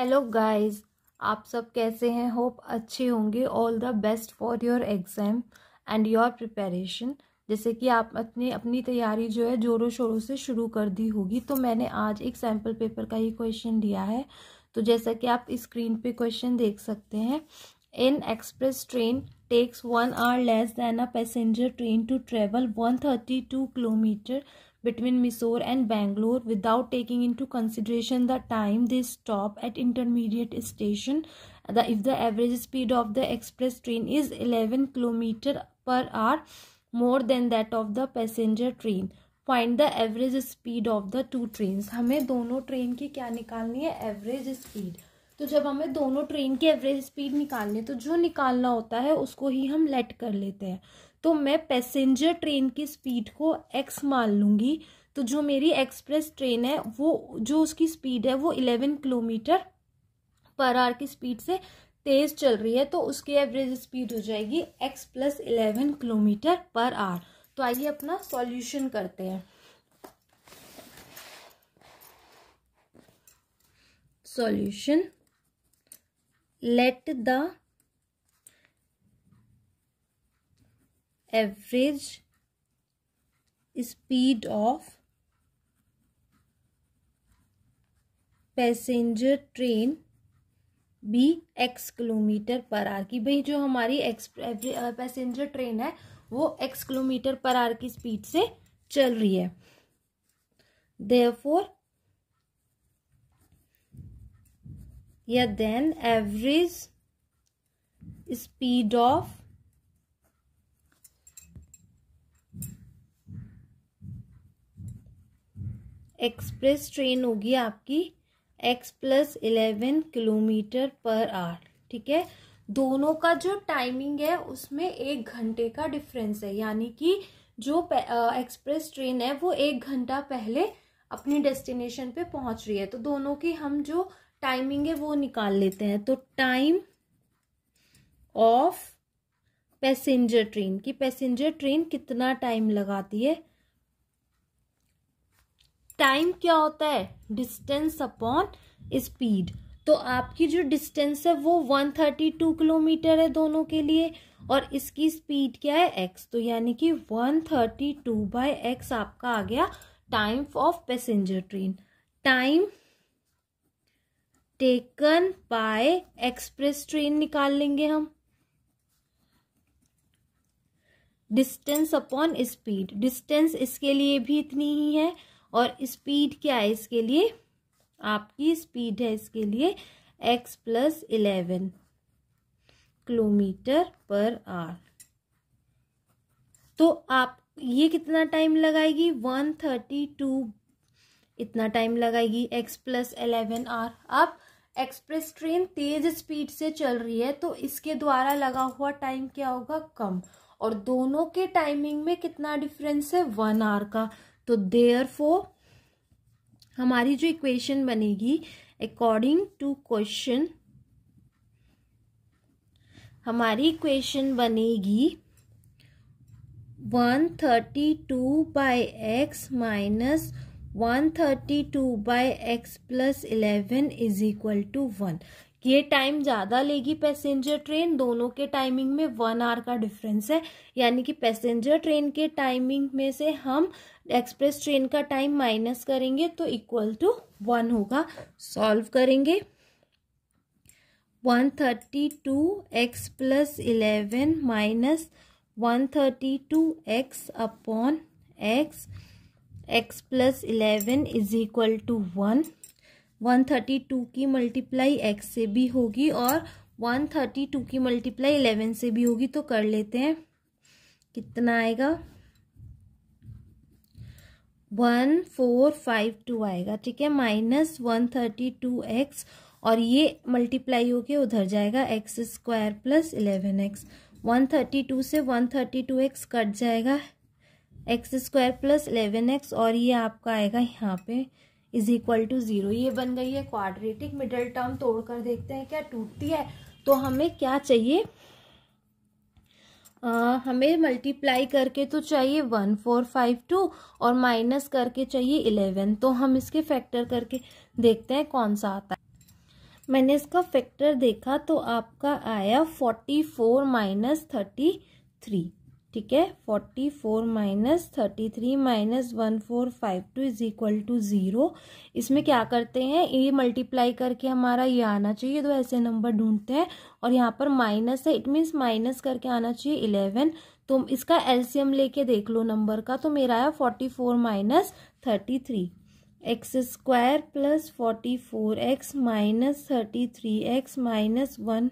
Hello guys आप सब कैसे हैं होप अच्छे होंगे all the best for your exam and your preparation जैसे कि आप अपने अपनी तैयारी जो है जोरों शोरों से शुरू कर दी होगी तो मैंने आज एक सैम्पल पेपर का ही क्वेश्चन लिया है तो जैसा कि आप स्क्रीन पे क्वेश्चन देख सकते हैं in express train takes one hour less than a passenger train to travel one thirty two kilometer between Mysore and Bangalore without taking into consideration the time they stop at intermediate station. The, if the average speed of the express train is 11 km per hour more than that of the passenger train. Find the average speed of the two train हमें दोनों train की क्या निकालनी है average speed तो जब हमें दोनों ट्रेन की एवरेज स्पीड निकालनी है तो जो निकालना होता है उसको ही हम लेट कर लेते हैं तो मैं पैसेंजर ट्रेन की स्पीड को एक्स मान लूंगी तो जो मेरी एक्सप्रेस ट्रेन है वो जो उसकी स्पीड है वो इलेवन किलोमीटर पर आर की स्पीड से तेज़ चल रही है तो उसकी एवरेज स्पीड हो जाएगी x plus eleven kilometer per hour तो आइए अपना सॉल्यूशन करते हैं solution let the average speed of passenger train भी एक्स किलोमीटर पर आर की भाई जो हमारी एक्स पैसेंजर ट्रेन है वो एक्स किलोमीटर पर आर की स्पीड से चल रही है देयरफॉर या then average speed of express train होगी आपकी x plus eleven kilometer per hour ठीक है दोनों का जो टाइमिंग है उसमें एक घंटे का डिफरेंस है यानी कि जो एक्सप्रेस ट्रेन है वो एक घंटा पहले अपनी डेस्टिनेशन पे पहुंच रही है तो दोनों की हम जो टाइमिंग है वो निकाल लेते हैं तो टाइम ऑफ पैसेंजर ट्रेन की पैसेंजर ट्रेन कितना टाइम लगाती है टाइम क्या होता है डिस्टेंस अपॉन स्पीड तो आपकी जो डिस्टेंस है वो 132 किलोमीटर है दोनों के लिए और इसकी स्पीड क्या है एक्स तो यानी कि 132 थर्टी टू बाई एक्स आपका आ गया time of passenger train time taken by express train निकाल लेंगे हम डिस्टेंस अपॉन स्पीड डिस्टेंस इसके लिए भी इतनी ही है और स्पीड क्या है इसके लिए आपकी स्पीड है इसके लिए x plus eleven kilometer per hour तो आप ये कितना टाइम लगाएगी वन थर्टी टू इतना टाइम लगाएगी एक्स प्लस एलेवन आर अब एक्सप्रेस ट्रेन तेज स्पीड से चल रही है तो इसके द्वारा लगा हुआ टाइम क्या होगा कम और दोनों के टाइमिंग में कितना डिफरेंस है वन आर का तो देयर हमारी जो इक्वेशन बनेगी अकॉर्डिंग टू क्वेश्चन हमारी इक्वेशन बनेगी one thirty two by x minus one thirty two by x plus eleven is equal to one ये टाइम ज़्यादा लेगी पैसेंजर ट्रेन दोनों के टाइमिंग में वन आवर का डिफरेंस है यानी कि पैसेंजर ट्रेन के टाइमिंग में से हम एक्सप्रेस ट्रेन का टाइम माइनस करेंगे तो इक्वल टू वन होगा सॉल्व करेंगे one thirty two x plus eleven minus one thirty two x upon x x plus eleven is equal to one 132 की मल्टीप्लाई एक्स से भी होगी और 132 की मल्टीप्लाई 11 से भी होगी तो कर लेते हैं कितना आएगा वन फोर फाइव टू आएगा ठीक है minus one thirty two x और ये मल्टीप्लाई होके उधर जाएगा x square plus eleven x one thirty two से one thirty two x cut जाएगा x square plus eleven x और ये आपका आएगा यहाँ पे इज इक्वल टू जीरो ये बन गई है क्वाड्रेटिक मिडल टर्म तोड़कर देखते हैं क्या टूटती है तो हमें क्या चाहिए आ, हमें मल्टीप्लाई करके तो चाहिए वन फोर फाइव टू और माइनस करके चाहिए इलेवन तो हम इसके फैक्टर करके देखते हैं कौन सा आता है मैंने इसका फैक्टर देखा तो आपका आया forty four minus thirty three ठीक है forty four minus thirty three minus one four five two is equal to zero इसमें क्या करते हैं ये मल्टीप्लाई करके हमारा ये आना चाहिए तो ऐसे नंबर ढूंढते हैं और यहाँ पर माइनस है इट मीन्स माइनस करके आना चाहिए इलेवन तो इसका एलसीएम लेके देख लो नंबर का तो मेरा आया forty four minus thirty three x square plus forty four x minus thirty three x minus one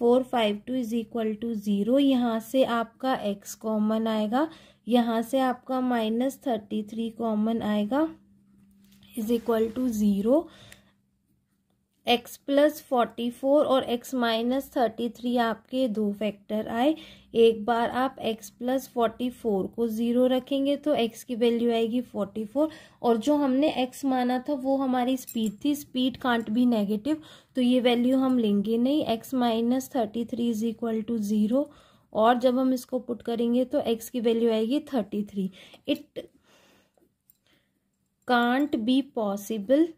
four five two is equal to zero यहाँ से आपका एक्स कॉमन आएगा यहाँ से आपका माइनस थर्टी थ्री कॉमन आएगा is equal to zero x plus forty four और x minus thirty three आपके दो फैक्टर आए एक बार आप एक्स प्लस फोर्टी फोर को ज़ीरो रखेंगे तो एक्स की वैल्यू आएगी फोर्टी फोर और जो हमने एक्स माना था वो हमारी स्पीड थी स्पीड कांट भी नेगेटिव तो ये वैल्यू हम लेंगे नहीं x minus thirty three is equal to zero और जब हम इसको पुट करेंगे तो एक्स की वैल्यू आएगी thirty three it can't be possible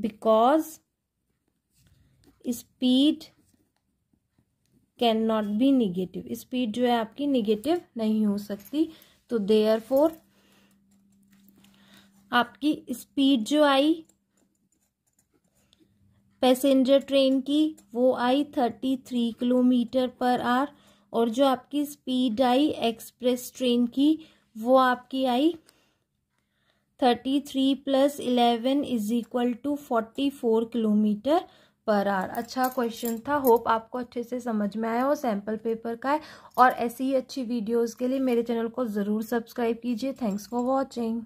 because speed can not be negative speed जो है आपकी निगेटिव नहीं हो सकती तो देयर फोर आपकी स्पीड जो आई पैसेंजर ट्रेन की वो आई thirty three kilometer per hour और जो आपकी स्पीड आई एक्सप्रेस ट्रेन की वो आपकी आई thirty three plus eleven is equal to forty four kilometer per hour अच्छा क्वेश्चन था होप आपको अच्छे से समझ में आया हो सैम्पल पेपर का है और ऐसी ही अच्छी वीडियोस के लिए मेरे चैनल को ज़रूर सब्सक्राइब कीजिए थैंक्स फॉर वॉचिंग